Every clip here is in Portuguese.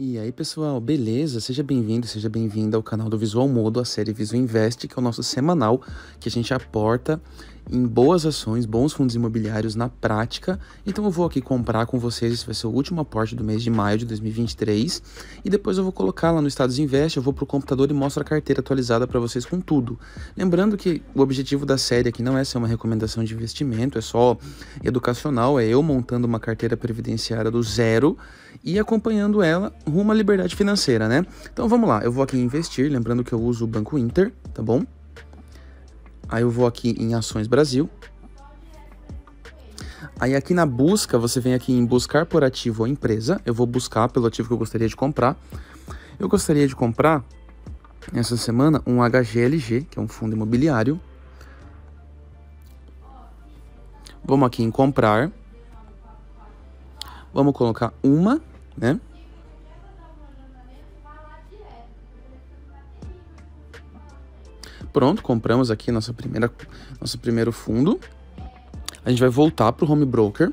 E aí pessoal, beleza? Seja bem-vindo, seja bem-vinda ao canal do Visual Modo, a série Visual Invest, que é o nosso semanal que a gente aporta em boas ações, bons fundos imobiliários na prática. Então eu vou aqui comprar com vocês, esse vai ser o último aporte do mês de maio de 2023 e depois eu vou colocar lá no Estados Invest, eu vou pro computador e mostro a carteira atualizada para vocês com tudo. Lembrando que o objetivo da série aqui não é ser uma recomendação de investimento, é só educacional, é eu montando uma carteira previdenciária do zero e acompanhando ela rumo à liberdade financeira, né? Então vamos lá, eu vou aqui investir, lembrando que eu uso o Banco Inter, tá bom? Aí eu vou aqui em Ações Brasil. Aí aqui na busca, você vem aqui em buscar por ativo ou empresa. Eu vou buscar pelo ativo que eu gostaria de comprar. Eu gostaria de comprar essa semana um HGLG, que é um fundo imobiliário. Vamos aqui em comprar. Vamos colocar uma, né? pronto, compramos aqui nossa primeira, nosso primeiro fundo. A gente vai voltar para o home broker.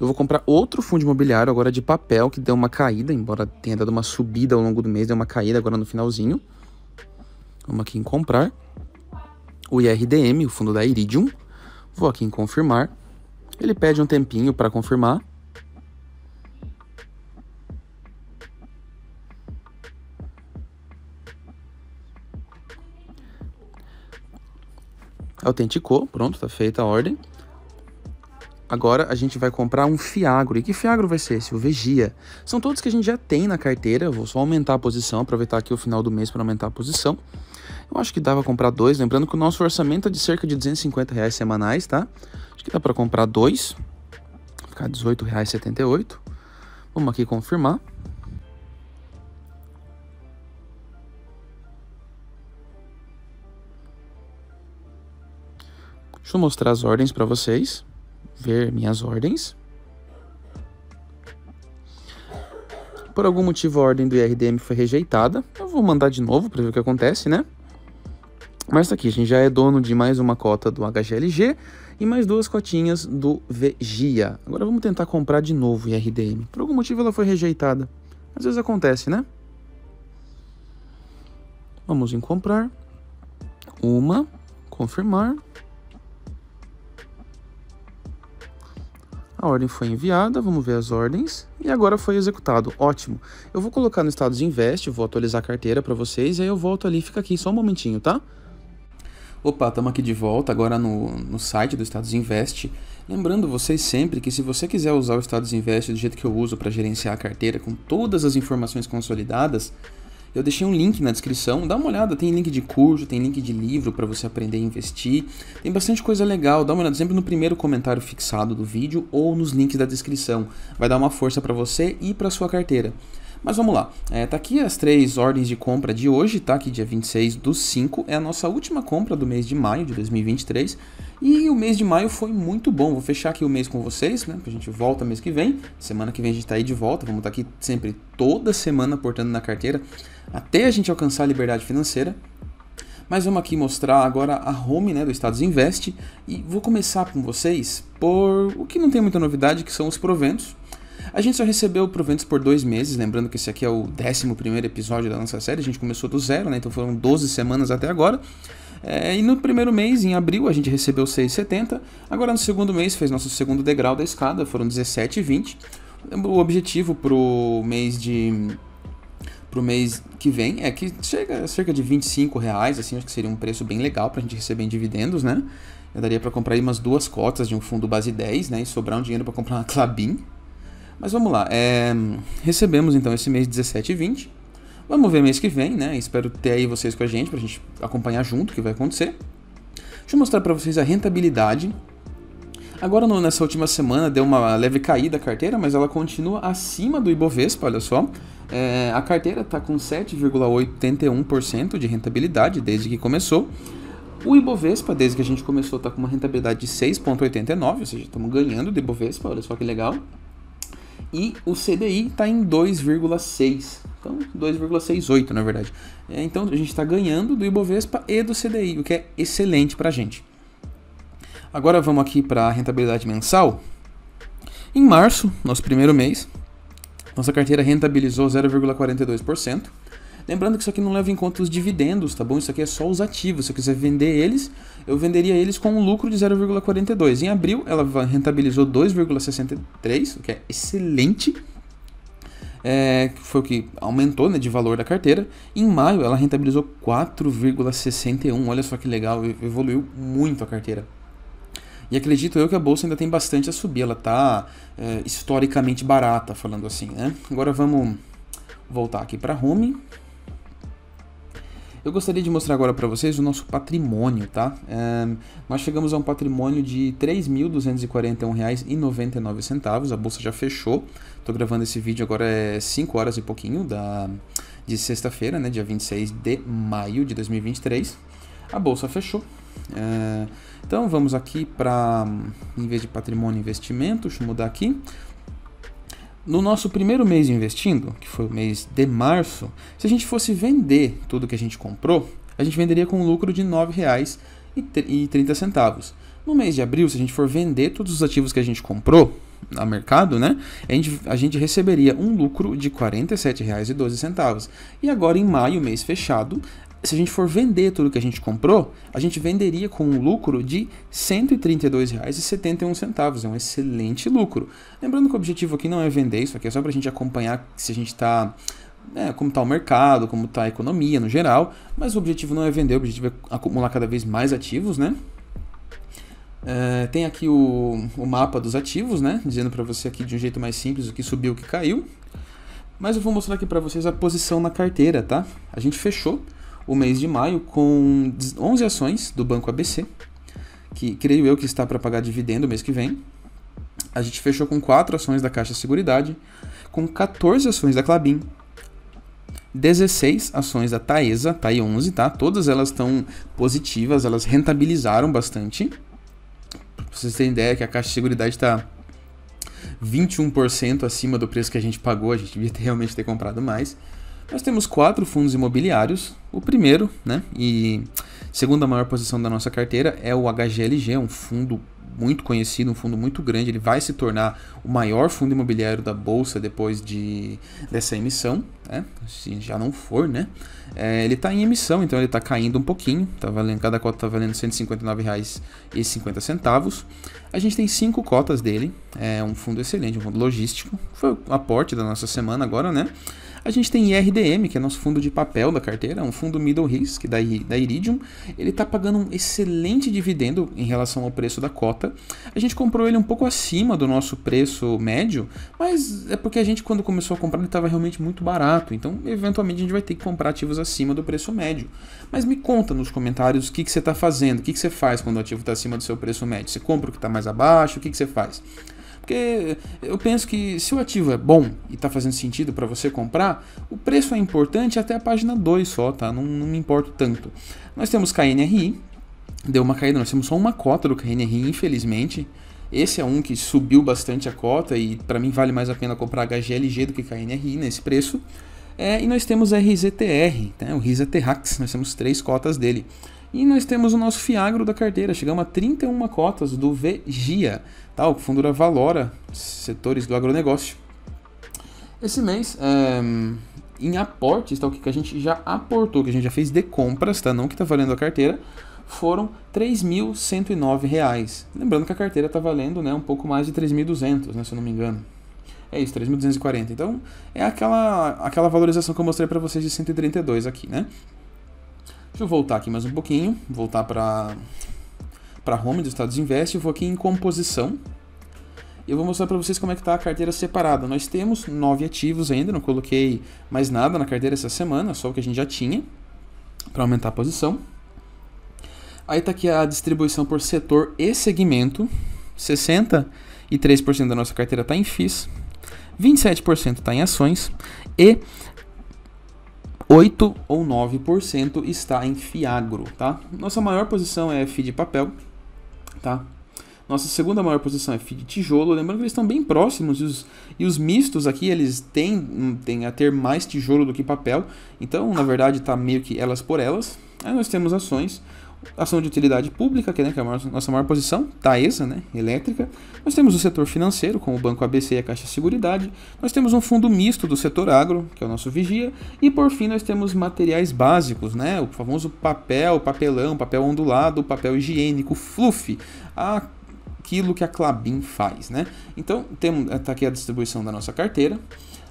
Eu vou comprar outro fundo imobiliário agora de papel, que deu uma caída, embora tenha dado uma subida ao longo do mês, deu uma caída agora no finalzinho. Vamos aqui em comprar. O IRDM, o fundo da Iridium. Vou aqui em confirmar. Ele pede um tempinho para confirmar. Autenticou, pronto, tá feita a ordem. Agora a gente vai comprar um Fiagro. E que Fiagro vai ser esse? O Vegia. São todos que a gente já tem na carteira. vou só aumentar a posição, aproveitar aqui o final do mês para aumentar a posição. Eu acho que dava pra comprar dois. Lembrando que o nosso orçamento é de cerca de 250 reais semanais, tá? Acho que dá para comprar dois. ficar R$18,78. Vamos aqui confirmar. Deixa eu mostrar as ordens para vocês. Ver minhas ordens. Por algum motivo a ordem do IRDM foi rejeitada. Eu vou mandar de novo para ver o que acontece, né? Mas tá aqui, a gente já é dono de mais uma cota do HGLG e mais duas cotinhas do VGIA. Agora vamos tentar comprar de novo o IRDM. Por algum motivo ela foi rejeitada. Às vezes acontece, né? Vamos em comprar. Uma, confirmar. A ordem foi enviada, vamos ver as ordens, e agora foi executado. Ótimo. Eu vou colocar no estado de invest, vou atualizar a carteira para vocês, e aí eu volto ali, fica aqui só um momentinho, tá? Opa, estamos aqui de volta agora no, no site do Status Invest. Lembrando vocês sempre que se você quiser usar o Status Invest do jeito que eu uso para gerenciar a carteira com todas as informações consolidadas, eu deixei um link na descrição, dá uma olhada, tem link de curso, tem link de livro para você aprender a investir, tem bastante coisa legal, dá uma olhada sempre no primeiro comentário fixado do vídeo ou nos links da descrição, vai dar uma força para você e para sua carteira. Mas vamos lá, é, tá aqui as três ordens de compra de hoje, tá? aqui dia 26 do 5 é a nossa última compra do mês de maio de 2023. E o mês de maio foi muito bom. Vou fechar aqui o mês com vocês, né? A gente volta mês que vem. Semana que vem a gente tá aí de volta. Vamos estar tá aqui sempre, toda semana, portando na carteira, até a gente alcançar a liberdade financeira. Mas vamos aqui mostrar agora a home né, do Estados Invest. E vou começar com vocês por o que não tem muita novidade, que são os proventos. A gente só recebeu proventos por dois meses, lembrando que esse aqui é o 11 episódio da nossa série, a gente começou do zero, né? Então foram 12 semanas até agora. É, e no primeiro mês, em abril, a gente recebeu 6,70. Agora no segundo mês fez nosso segundo degrau da escada, foram 17,20. O objetivo pro mês de pro mês que vem é que chega a cerca de 25 reais, assim, acho que seria um preço bem legal para a gente receber em dividendos, né? Eu daria para comprar aí umas duas cotas de um fundo base 10, né? E sobrar um dinheiro para comprar uma Clabin. Mas vamos lá, é... recebemos então esse mês 17,20 Vamos ver mês que vem, né? Espero ter aí vocês com a gente, para a gente acompanhar junto o que vai acontecer. Deixa eu mostrar para vocês a rentabilidade. Agora, no, nessa última semana, deu uma leve caída a carteira, mas ela continua acima do Ibovespa, olha só. É, a carteira está com 7,81% de rentabilidade desde que começou. O Ibovespa, desde que a gente começou, está com uma rentabilidade de 6,89, ou seja, estamos ganhando do Ibovespa, olha só que legal e o CDI está em 2,6. Então, 2,68 na verdade. É, então, a gente está ganhando do Ibovespa e do CDI, o que é excelente para a gente. Agora vamos aqui para a rentabilidade mensal. Em março, nosso primeiro mês, nossa carteira rentabilizou 0,42%. Lembrando que isso aqui não leva em conta os dividendos, tá bom? Isso aqui é só os ativos. Se eu quiser vender eles, eu venderia eles com um lucro de 0,42. Em abril, ela rentabilizou 2,63, o que é excelente. É, foi o que aumentou né, de valor da carteira. Em maio, ela rentabilizou 4,61. Olha só que legal, evoluiu muito a carteira. E acredito eu que a bolsa ainda tem bastante a subir, ela está é, historicamente barata, falando assim. Né? Agora vamos voltar aqui para home. Eu gostaria de mostrar agora para vocês o nosso patrimônio, tá? É, nós chegamos a um patrimônio de R$ 3.241,99, a bolsa já fechou. Estou gravando esse vídeo agora é 5 horas e pouquinho da, de sexta-feira, né, dia 26 de maio de 2023. A bolsa fechou. É, então vamos aqui para, em vez de patrimônio investimento, deixa eu mudar aqui no nosso primeiro mês investindo, que foi o mês de março, se a gente fosse vender tudo que a gente comprou, a gente venderia com um lucro de R$ 9,30. No mês de abril, se a gente for vender todos os ativos que a gente comprou a mercado, né, a gente, a gente receberia um lucro de R$ 47,12. E agora em maio, mês fechado, se a gente for vender tudo que a gente comprou, a gente venderia com um lucro de R$ 132,71. É um excelente lucro. Lembrando que o objetivo aqui não é vender isso aqui, é só para a gente acompanhar se a gente está. É, né, como está o mercado, como está a economia no geral, mas o objetivo não é vender, o objetivo é acumular cada vez mais ativos, né? É, tem aqui o, o mapa dos ativos, né? Dizendo para você aqui de um jeito mais simples o que subiu, o que caiu. Mas eu vou mostrar aqui para vocês a posição na carteira, tá? A gente fechou o mês de maio com 11 ações do Banco ABC, que creio eu que está para pagar dividendo mês que vem. A gente fechou com 4 ações da Caixa Seguridade, com 14 ações da Clabin, 16 ações da Taesa, TAI tá 11, tá? Todas elas estão positivas, elas rentabilizaram bastante. Pra vocês terem ideia que a Caixa de Seguridade está 21% acima do preço que a gente pagou, a gente devia ter, realmente ter comprado mais. Nós temos quatro fundos imobiliários. O primeiro, né, e segunda maior posição da nossa carteira é o HGLG, um fundo muito conhecido, um fundo muito grande. Ele vai se tornar o maior fundo imobiliário da bolsa depois de, dessa emissão, né? se já não for, né? É, ele está em emissão, então ele está caindo um pouquinho. Tá valendo, cada cota está valendo R$ 159,50. A gente tem cinco cotas dele. É um fundo excelente, um fundo logístico. Foi o aporte da nossa semana agora, né? A gente tem IRDM, que é nosso fundo de papel da carteira, um fundo middle risk da, da Iridium. Ele está pagando um excelente dividendo em relação ao preço da cota. A gente comprou ele um pouco acima do nosso preço médio, mas é porque a gente, quando começou a comprar, ele estava realmente muito barato. Então, eventualmente, a gente vai ter que comprar ativos acima do preço médio. Mas me conta nos comentários o que, que você está fazendo, o que, que você faz quando o ativo está acima do seu preço médio. Você compra o que está mais abaixo, o que, que você faz? Porque eu penso que se o ativo é bom e está fazendo sentido para você comprar, o preço é importante até a página 2 só, tá? Não, não me importo tanto. Nós temos KNRI, deu uma caída. Nós temos só uma cota do KNR, infelizmente. Esse é um que subiu bastante a cota e para mim vale mais a pena comprar HGLG do que KNRI nesse preço. É, e nós temos RZTR, né, o RZTRAX, nós temos três cotas dele. E nós temos o nosso Fiagro da carteira, chegamos a 31 cotas do VGIA, tá? o fundo da Valora, setores do agronegócio. Esse mês, é, em aportes, tá? o que, que a gente já aportou, que a gente já fez de compras, tá? não que está valendo a carteira, foram R$ 3.109. Lembrando que a carteira está valendo né, um pouco mais de 3.200, né, se eu não me engano. É isso, 3.240. Então, é aquela, aquela valorização que eu mostrei para vocês de 132 aqui, né? Deixa eu voltar aqui mais um pouquinho, voltar para para home do Estados Invest, eu vou aqui em composição. E eu vou mostrar para vocês como é que está a carteira separada. Nós temos nove ativos ainda, não coloquei mais nada na carteira essa semana, só o que a gente já tinha para aumentar a posição. Aí tá aqui a distribuição por setor e segmento. 63% da nossa carteira está em FIIs, 27% está em ações e 8 ou 9% está em Fiagro, tá? Nossa maior posição é FII de papel, tá? Nossa segunda maior posição é FII de tijolo, lembrando que eles estão bem próximos e os, e os mistos aqui eles têm, têm a ter mais tijolo do que papel, então na verdade está meio que elas por elas. Aí nós temos ações, ação de utilidade pública, que, é, né, que é a maior, nossa maior posição, Taesa, tá né, elétrica. Nós temos o setor financeiro, com o Banco ABC e a Caixa Seguridade. Nós temos um fundo misto do setor agro, que é o nosso Vigia. E por fim, nós temos materiais básicos, né, o famoso papel, papelão, papel ondulado, papel higiênico, fluff, aquilo que a Clabin faz. Né? Então, está aqui a distribuição da nossa carteira.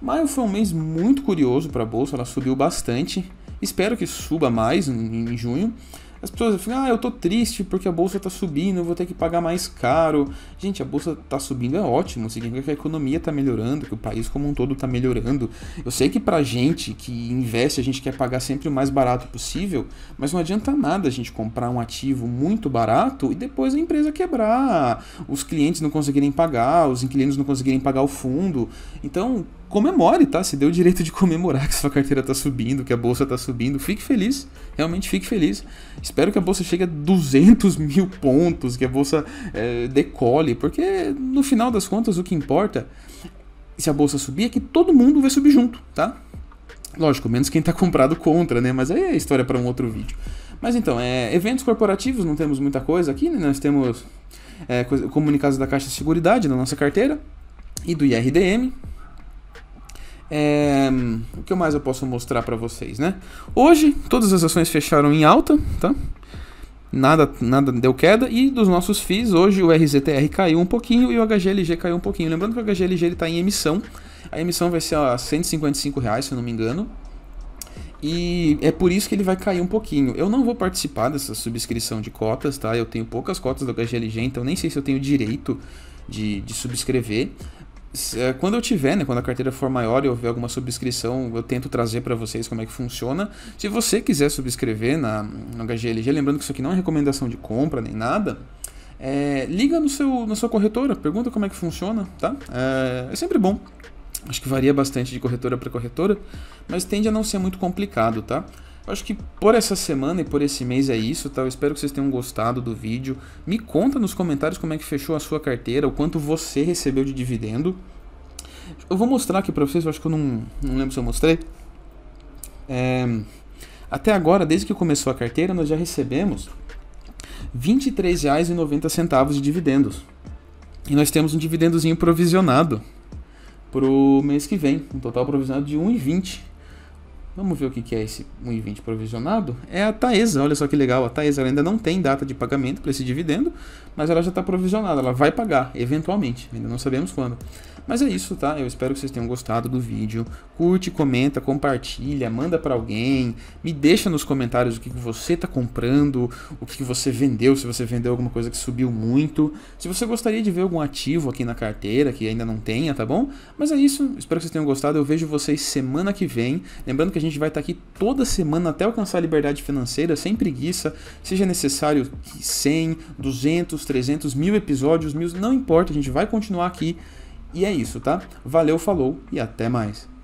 Maio foi um mês muito curioso para a bolsa, ela subiu bastante. Espero que suba mais em junho. As pessoas ficam, ah, eu tô triste porque a bolsa tá subindo, eu vou ter que pagar mais caro. Gente, a bolsa tá subindo é ótimo, significa que a economia tá melhorando, que o país como um todo tá melhorando. Eu sei que pra gente que investe, a gente quer pagar sempre o mais barato possível, mas não adianta nada a gente comprar um ativo muito barato e depois a empresa quebrar, os clientes não conseguirem pagar, os inquilinos não conseguirem pagar o fundo. Então, comemore, tá? Se deu o direito de comemorar que sua carteira tá subindo, que a bolsa tá subindo. Fique feliz, realmente fique feliz. Espero que a bolsa chegue a 200 mil pontos, que a bolsa é, decole, porque no final das contas o que importa, se a bolsa subir, é que todo mundo vai subir junto, tá? Lógico, menos quem tá comprado contra, né? Mas aí é história para um outro vídeo. Mas então, é, eventos corporativos, não temos muita coisa aqui, né? Nós temos é, comunicados da Caixa de Seguridade, da nossa carteira, e do IRDM, é, o que mais eu posso mostrar para vocês, né? Hoje, todas as ações fecharam em alta, tá? Nada, nada deu queda. E dos nossos FIIs, hoje o RZTR caiu um pouquinho e o HGLG caiu um pouquinho. Lembrando que o HGLG está em emissão. A emissão vai ser a 155, reais, se eu não me engano. E é por isso que ele vai cair um pouquinho. Eu não vou participar dessa subscrição de cotas, tá? Eu tenho poucas cotas do HGLG, então nem sei se eu tenho direito de, de subscrever. É, quando eu tiver, né, quando a carteira for maior e houver alguma subscrição, eu tento trazer para vocês como é que funciona. Se você quiser subscrever na, no HGLG, lembrando que isso aqui não é recomendação de compra nem nada, é, liga no seu, na sua corretora, pergunta como é que funciona, tá? é, é sempre bom. Acho que varia bastante de corretora para corretora, mas tende a não ser muito complicado, tá? Acho que por essa semana e por esse mês é isso, tá? Eu espero que vocês tenham gostado do vídeo. Me conta nos comentários como é que fechou a sua carteira, o quanto você recebeu de dividendo. Eu vou mostrar aqui pra vocês, eu acho que eu não, não lembro se eu mostrei. É, até agora, desde que começou a carteira, nós já recebemos R$ 23,90 de dividendos. E nós temos um dividendozinho provisionado pro mês que vem, um total provisionado de 1,20. Vamos ver o que é esse 1,20 provisionado. É a Taesa, olha só que legal. A Taesa ainda não tem data de pagamento para esse dividendo, mas ela já está provisionada, ela vai pagar, eventualmente. Ainda não sabemos quando. Mas é isso, tá? Eu espero que vocês tenham gostado do vídeo. Curte, comenta, compartilha, manda para alguém. Me deixa nos comentários o que você está comprando, o que você vendeu, se você vendeu alguma coisa que subiu muito. Se você gostaria de ver algum ativo aqui na carteira que ainda não tenha, tá bom? Mas é isso. Espero que vocês tenham gostado. Eu vejo vocês semana que vem. Lembrando que a gente gente vai estar aqui toda semana até alcançar a liberdade financeira, sem preguiça, seja necessário 100, 200, 300, mil episódios, mil, não importa, a gente vai continuar aqui. E é isso, tá? Valeu, falou e até mais.